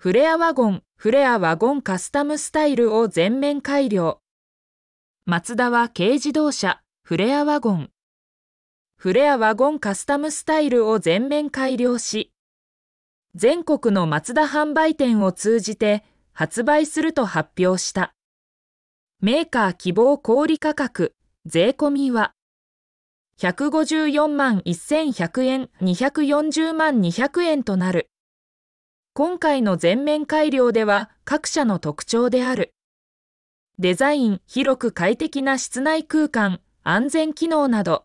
フレアワゴン、フレアワゴンカスタムスタイルを全面改良。マツダは軽自動車、フレアワゴン。フレアワゴンカスタムスタイルを全面改良し、全国のマツダ販売店を通じて発売すると発表した。メーカー希望小売価格、税込みは、154万1100円、240万200円となる。今回の全面改良では各社の特徴である。デザイン、広く快適な室内空間、安全機能など、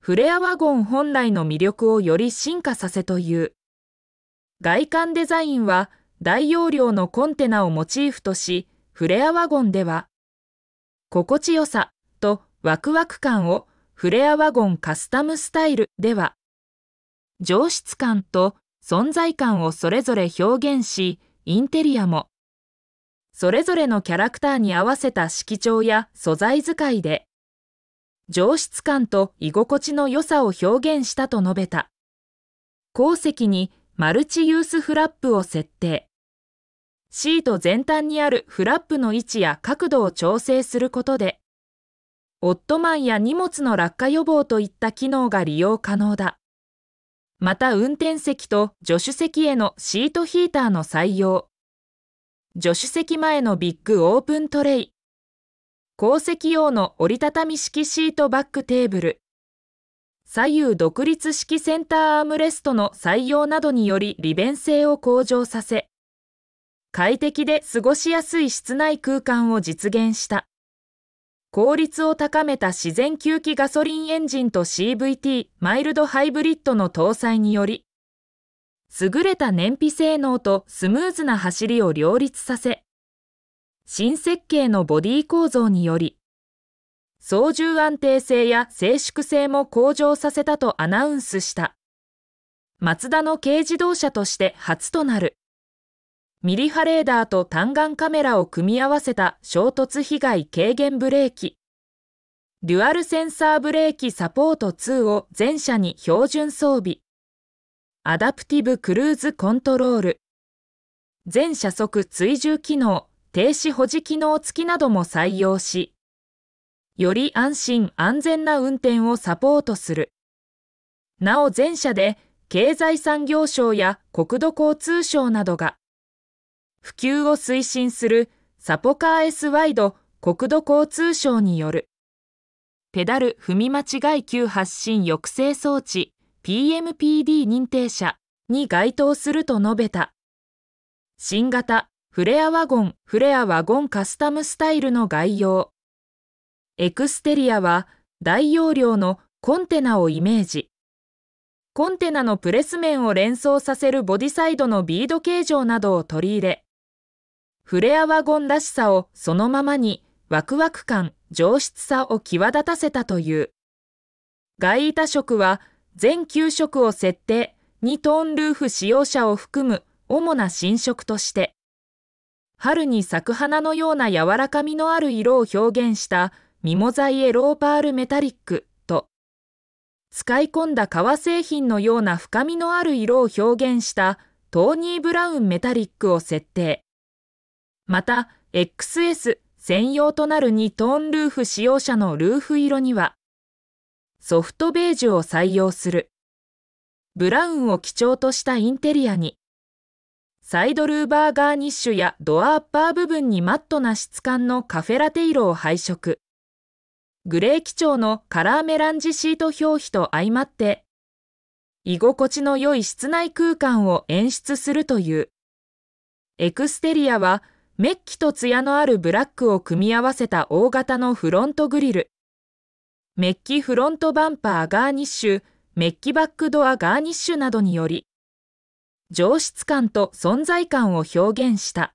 フレアワゴン本来の魅力をより進化させという。外観デザインは大容量のコンテナをモチーフとし、フレアワゴンでは、心地よさとワクワク感をフレアワゴンカスタムスタイルでは、上質感と存在感をそれぞれ表現し、インテリアも、それぞれのキャラクターに合わせた色調や素材使いで、上質感と居心地の良さを表現したと述べた。鉱石にマルチユースフラップを設定。シート全端にあるフラップの位置や角度を調整することで、オットマンや荷物の落下予防といった機能が利用可能だ。また運転席と助手席へのシートヒーターの採用。助手席前のビッグオープントレイ。後席用の折りたたみ式シートバックテーブル。左右独立式センターアームレストの採用などにより利便性を向上させ、快適で過ごしやすい室内空間を実現した。効率を高めた自然吸気ガソリンエンジンと CVT マイルドハイブリッドの搭載により、優れた燃費性能とスムーズな走りを両立させ、新設計のボディ構造により、操縦安定性や静粛性も向上させたとアナウンスした。マツダの軽自動車として初となる。ミリ波レーダーと単眼カメラを組み合わせた衝突被害軽減ブレーキ。デュアルセンサーブレーキサポート2を全車に標準装備。アダプティブクルーズコントロール。全車速追従機能、停止保持機能付きなども採用し、より安心安全な運転をサポートする。なお全車で経済産業省や国土交通省などが普及を推進するサポカー S ワイド国土交通省によるペダル踏み間違い級発進抑制装置 PMPD 認定者に該当すると述べた新型フレアワゴンフレアワゴンカスタムスタイルの概要エクステリアは大容量のコンテナをイメージコンテナのプレス面を連想させるボディサイドのビード形状などを取り入れフレアワゴンらしさをそのままに、ワクワク感、上質さを際立たせたという。外板色は全9色を設定、2トーンルーフ使用者を含む主な新色として、春に咲く花のような柔らかみのある色を表現したミモザイエローパールメタリックと、使い込んだ革製品のような深みのある色を表現したトーニー・ブラウンメタリックを設定。また、XS 専用となる2トーンルーフ使用者のルーフ色には、ソフトベージュを採用する。ブラウンを基調としたインテリアに、サイドルーバーガーニッシュやドアアッパー部分にマットな質感のカフェラテ色を配色。グレー基調のカラーメランジシート表皮と相まって、居心地の良い室内空間を演出するという。エクステリアはメッキとツヤのあるブラックを組み合わせた大型のフロントグリル。メッキフロントバンパーガーニッシュ、メッキバックドアガーニッシュなどにより、上質感と存在感を表現した。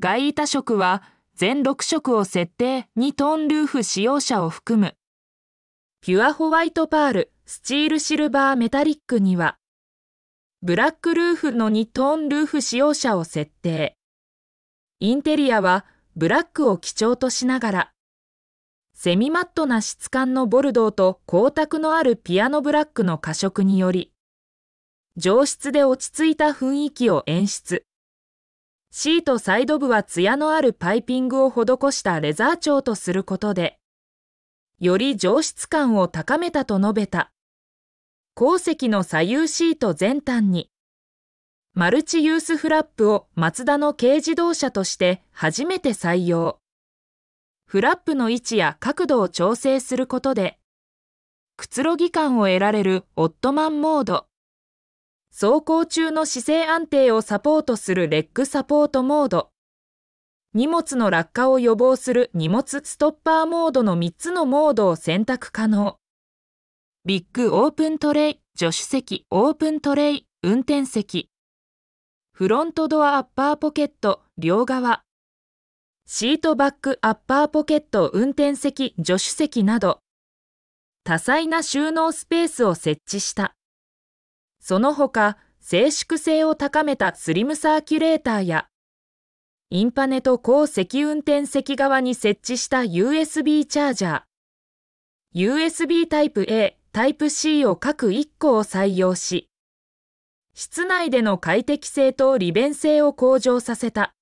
外板色は全6色を設定2トーンルーフ使用者を含む。ピュアホワイトパール、スチールシルバーメタリックには、ブラックルーフの2トーンルーフ使用者を設定。インテリアはブラックを基調としながら、セミマットな質感のボルドーと光沢のあるピアノブラックの過色により、上質で落ち着いた雰囲気を演出。シートサイド部は艶のあるパイピングを施したレザー調とすることで、より上質感を高めたと述べた。鉱石の左右シート全端に、マルチユースフラップをマツダの軽自動車として初めて採用。フラップの位置や角度を調整することで、くつろぎ感を得られるオットマンモード、走行中の姿勢安定をサポートするレッグサポートモード、荷物の落下を予防する荷物ストッパーモードの3つのモードを選択可能。ビッグオープントレイ、助手席、オープントレイ、運転席。フロントドアアッパーポケット両側、シートバックアッパーポケット運転席助手席など、多彩な収納スペースを設置した。その他、静粛性を高めたスリムサーキュレーターや、インパネと後席運転席側に設置した USB チャージャー、USB タイプ A、タイプ C を各1個を採用し、室内での快適性と利便性を向上させた。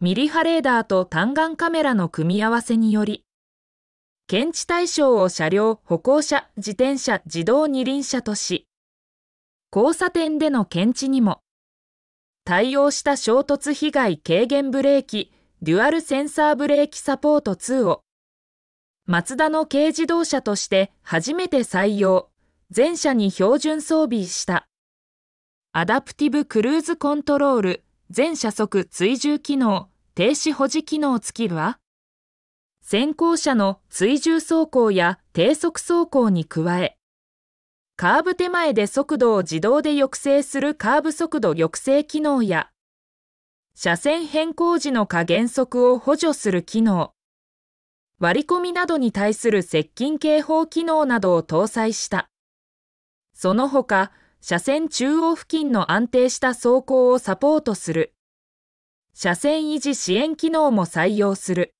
ミリ波レーダーと単眼カメラの組み合わせにより、検知対象を車両、歩行者、自転車、自動二輪車とし、交差点での検知にも、対応した衝突被害軽減ブレーキ、デュアルセンサーブレーキサポート2を、マツダの軽自動車として初めて採用、全車に標準装備した。アダプティブクルーズコントロール全車速追従機能停止保持機能付きは先行車の追従走行や低速走行に加えカーブ手前で速度を自動で抑制するカーブ速度抑制機能や車線変更時の加減速を補助する機能割り込みなどに対する接近警報機能などを搭載したその他車線中央付近の安定した走行をサポートする。車線維持支援機能も採用する。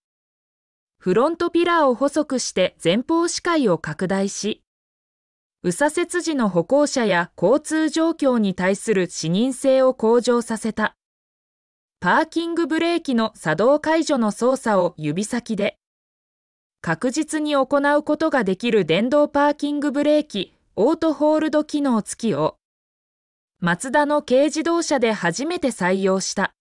フロントピラーを細くして前方視界を拡大し、右左折時の歩行者や交通状況に対する視認性を向上させた。パーキングブレーキの作動解除の操作を指先で確実に行うことができる電動パーキングブレーキオートホールド機能付きをマツダの軽自動車で初めて採用した。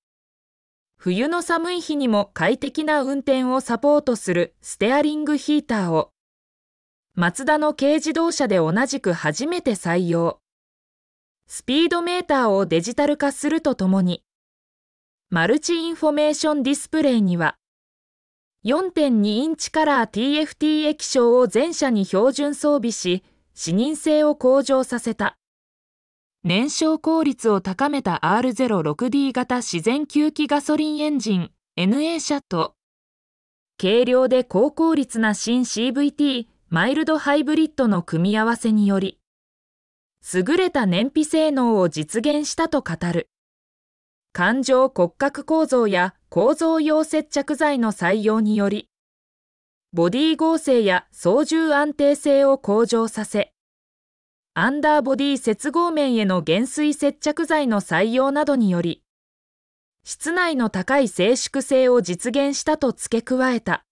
冬の寒い日にも快適な運転をサポートするステアリングヒーターを、マツダの軽自動車で同じく初めて採用。スピードメーターをデジタル化するとともに、マルチインフォメーションディスプレイには、4.2インチカラー TFT 液晶を全車に標準装備し、視認性を向上させた。燃焼効率を高めた R06D 型自然吸気ガソリンエンジン NA シャット。軽量で高効率な新 CVT マイルドハイブリッドの組み合わせにより、優れた燃費性能を実現したと語る。環状骨格構造や構造用接着剤の採用により、ボディ合成や操縦安定性を向上させ、アンダーボディ接合面への減衰接着剤の採用などにより、室内の高い静粛性を実現したと付け加えた。